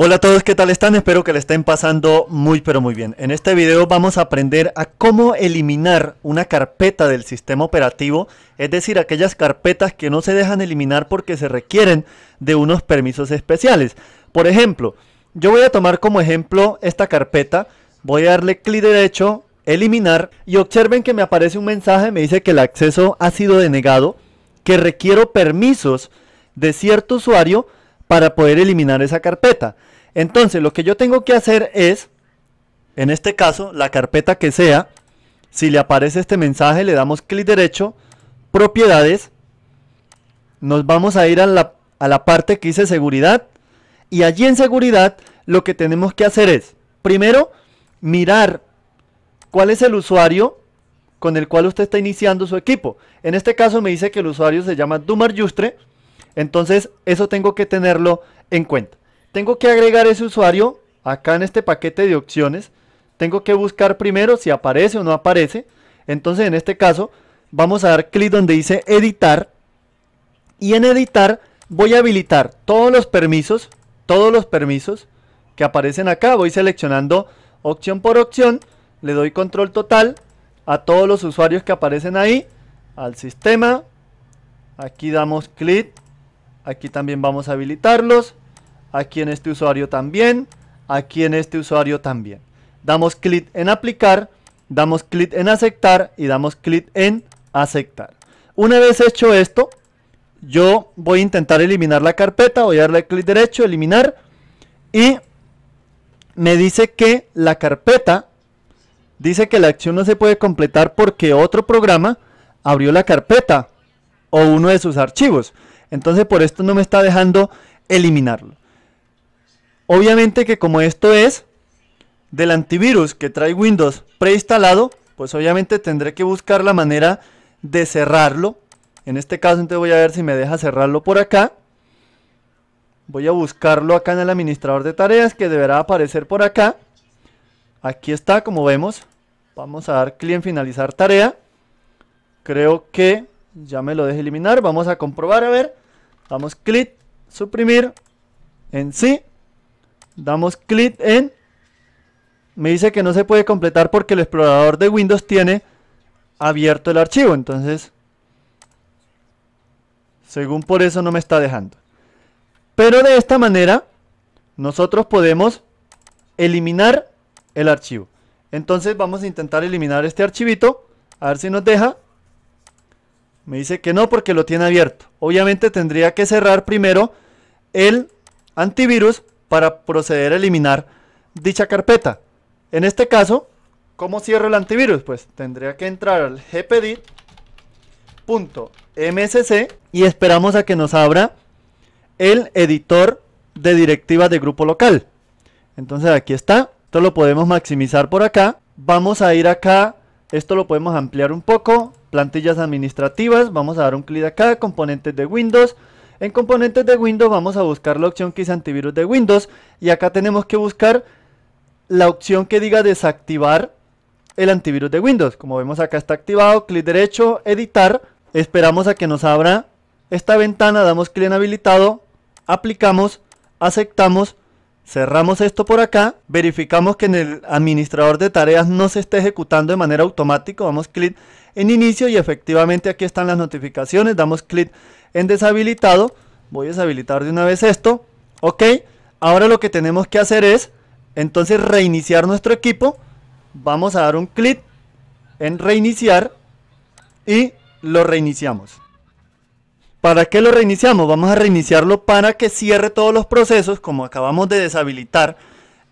Hola a todos, ¿qué tal están? Espero que le estén pasando muy pero muy bien. En este video vamos a aprender a cómo eliminar una carpeta del sistema operativo, es decir, aquellas carpetas que no se dejan eliminar porque se requieren de unos permisos especiales. Por ejemplo, yo voy a tomar como ejemplo esta carpeta, voy a darle clic derecho, eliminar, y observen que me aparece un mensaje, me dice que el acceso ha sido denegado, que requiero permisos de cierto usuario, para poder eliminar esa carpeta. Entonces, lo que yo tengo que hacer es, en este caso, la carpeta que sea, si le aparece este mensaje, le damos clic derecho, propiedades, nos vamos a ir a la, a la parte que dice seguridad, y allí en seguridad lo que tenemos que hacer es, primero, mirar cuál es el usuario con el cual usted está iniciando su equipo. En este caso me dice que el usuario se llama Dumar Yustre, entonces, eso tengo que tenerlo en cuenta. Tengo que agregar ese usuario acá en este paquete de opciones. Tengo que buscar primero si aparece o no aparece. Entonces, en este caso, vamos a dar clic donde dice editar. Y en editar voy a habilitar todos los permisos, todos los permisos que aparecen acá. Voy seleccionando opción por opción. Le doy control total a todos los usuarios que aparecen ahí. Al sistema. Aquí damos clic Aquí también vamos a habilitarlos. Aquí en este usuario también. Aquí en este usuario también. Damos clic en aplicar. Damos clic en aceptar. Y damos clic en aceptar. Una vez hecho esto, yo voy a intentar eliminar la carpeta. Voy a darle clic derecho, eliminar. Y me dice que la carpeta, dice que la acción no se puede completar porque otro programa abrió la carpeta o uno de sus archivos. Entonces por esto no me está dejando eliminarlo. Obviamente que como esto es del antivirus que trae Windows preinstalado, pues obviamente tendré que buscar la manera de cerrarlo. En este caso entonces voy a ver si me deja cerrarlo por acá. Voy a buscarlo acá en el administrador de tareas que deberá aparecer por acá. Aquí está, como vemos. Vamos a dar clic en finalizar tarea. Creo que ya me lo dejé eliminar. Vamos a comprobar, a ver. Damos clic, suprimir, en sí. Damos clic en... Me dice que no se puede completar porque el explorador de Windows tiene abierto el archivo. Entonces, según por eso no me está dejando. Pero de esta manera, nosotros podemos eliminar el archivo. Entonces vamos a intentar eliminar este archivito. A ver si nos deja. Me dice que no porque lo tiene abierto. Obviamente tendría que cerrar primero el antivirus para proceder a eliminar dicha carpeta. En este caso, ¿cómo cierro el antivirus? Pues tendría que entrar al gpedit.msc y esperamos a que nos abra el editor de directivas de grupo local. Entonces aquí está. Esto lo podemos maximizar por acá. Vamos a ir acá. Esto lo podemos ampliar un poco plantillas administrativas, vamos a dar un clic acá, componentes de Windows. En componentes de Windows vamos a buscar la opción que es antivirus de Windows y acá tenemos que buscar la opción que diga desactivar el antivirus de Windows. Como vemos acá está activado, clic derecho, editar, esperamos a que nos abra esta ventana, damos clic en habilitado, aplicamos, aceptamos Cerramos esto por acá, verificamos que en el administrador de tareas no se esté ejecutando de manera automática, damos clic en inicio y efectivamente aquí están las notificaciones, damos clic en deshabilitado, voy a deshabilitar de una vez esto, ok, ahora lo que tenemos que hacer es entonces reiniciar nuestro equipo, vamos a dar un clic en reiniciar y lo reiniciamos. ¿Para qué lo reiniciamos? Vamos a reiniciarlo para que cierre todos los procesos, como acabamos de deshabilitar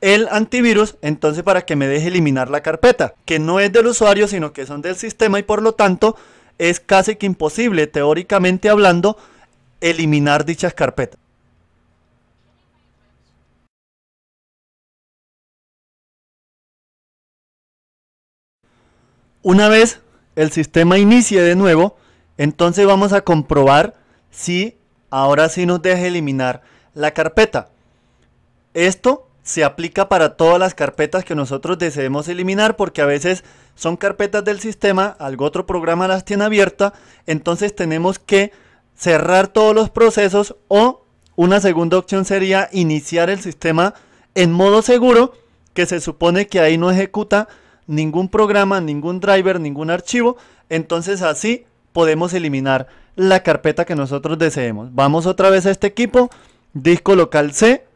el antivirus, entonces para que me deje eliminar la carpeta, que no es del usuario, sino que son del sistema y por lo tanto es casi que imposible, teóricamente hablando, eliminar dichas carpetas. Una vez el sistema inicie de nuevo, entonces vamos a comprobar si ahora sí nos deja eliminar la carpeta. Esto se aplica para todas las carpetas que nosotros deseemos eliminar porque a veces son carpetas del sistema, Algo otro programa las tiene abierta, entonces tenemos que cerrar todos los procesos o una segunda opción sería iniciar el sistema en modo seguro, que se supone que ahí no ejecuta ningún programa, ningún driver, ningún archivo, entonces así podemos eliminar la carpeta que nosotros deseemos. Vamos otra vez a este equipo, disco local C,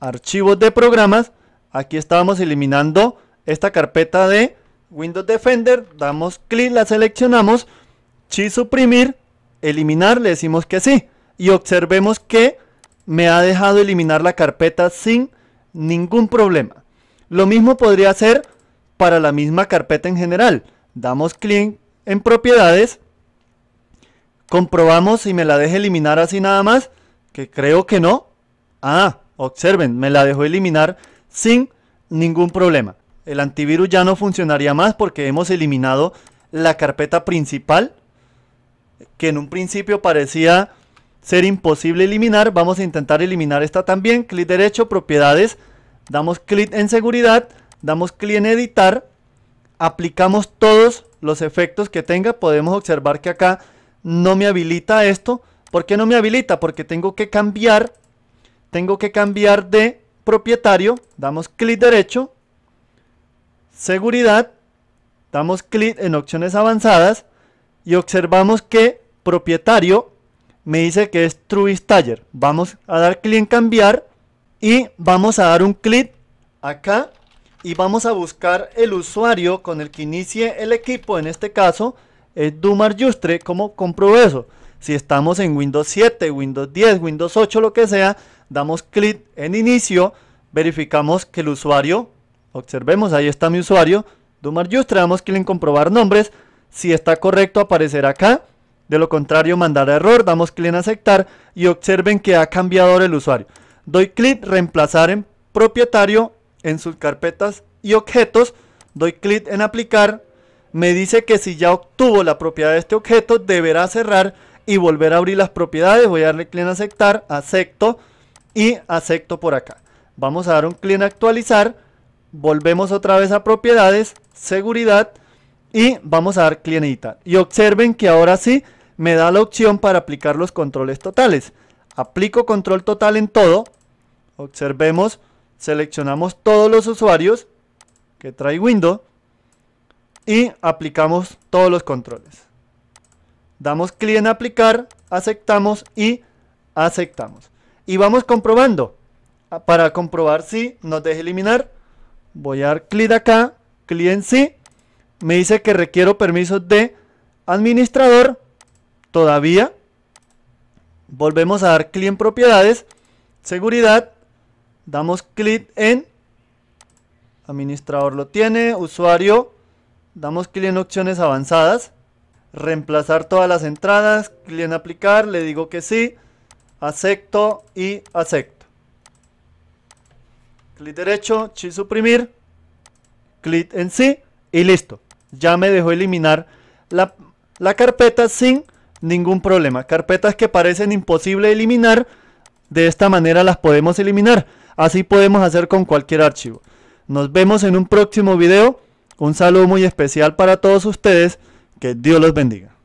archivos de programas. Aquí estábamos eliminando esta carpeta de Windows Defender. Damos clic, la seleccionamos, chi suprimir, eliminar, le decimos que sí. Y observemos que me ha dejado eliminar la carpeta sin ningún problema. Lo mismo podría hacer para la misma carpeta en general. Damos clic en propiedades Comprobamos si me la deja eliminar así nada más, que creo que no. Ah, observen, me la dejó eliminar sin ningún problema. El antivirus ya no funcionaría más porque hemos eliminado la carpeta principal, que en un principio parecía ser imposible eliminar. Vamos a intentar eliminar esta también. Clic derecho, propiedades. Damos clic en seguridad. Damos clic en editar. Aplicamos todos los efectos que tenga. Podemos observar que acá no me habilita esto. ¿Por qué no me habilita? Porque tengo que cambiar, tengo que cambiar de propietario. Damos clic derecho, seguridad, damos clic en opciones avanzadas y observamos que propietario me dice que es True Installer. Vamos a dar clic en cambiar y vamos a dar un clic acá y vamos a buscar el usuario con el que inicie el equipo, en este caso es Dumar Justre, ¿cómo compruebo eso? Si estamos en Windows 7, Windows 10, Windows 8, lo que sea, damos clic en inicio, verificamos que el usuario, observemos, ahí está mi usuario, Dumar Justre, damos clic en comprobar nombres, si está correcto aparecerá acá, de lo contrario mandar error, damos clic en aceptar y observen que ha cambiado el usuario. Doy clic reemplazar en propietario en sus carpetas y objetos, doy clic en aplicar me dice que si ya obtuvo la propiedad de este objeto, deberá cerrar y volver a abrir las propiedades. Voy a darle clic en aceptar, acepto y acepto por acá. Vamos a dar un clic en actualizar, volvemos otra vez a propiedades, seguridad y vamos a dar clic en editar. Y observen que ahora sí me da la opción para aplicar los controles totales. Aplico control total en todo. Observemos, seleccionamos todos los usuarios que trae Windows y aplicamos todos los controles. Damos clic en aplicar, aceptamos y aceptamos. Y vamos comprobando. Ah, para comprobar si nos deja eliminar, voy a dar clic acá, clic en sí. Me dice que requiero permisos de administrador. Todavía. Volvemos a dar clic en propiedades, seguridad. Damos clic en administrador lo tiene, usuario damos clic en opciones avanzadas, reemplazar todas las entradas, clic en aplicar, le digo que sí, acepto y acepto. Clic derecho, chi suprimir, clic en sí y listo. Ya me dejó eliminar la, la carpeta sin ningún problema. Carpetas que parecen imposible eliminar, de esta manera las podemos eliminar. Así podemos hacer con cualquier archivo. Nos vemos en un próximo video. Un saludo muy especial para todos ustedes. Que Dios los bendiga.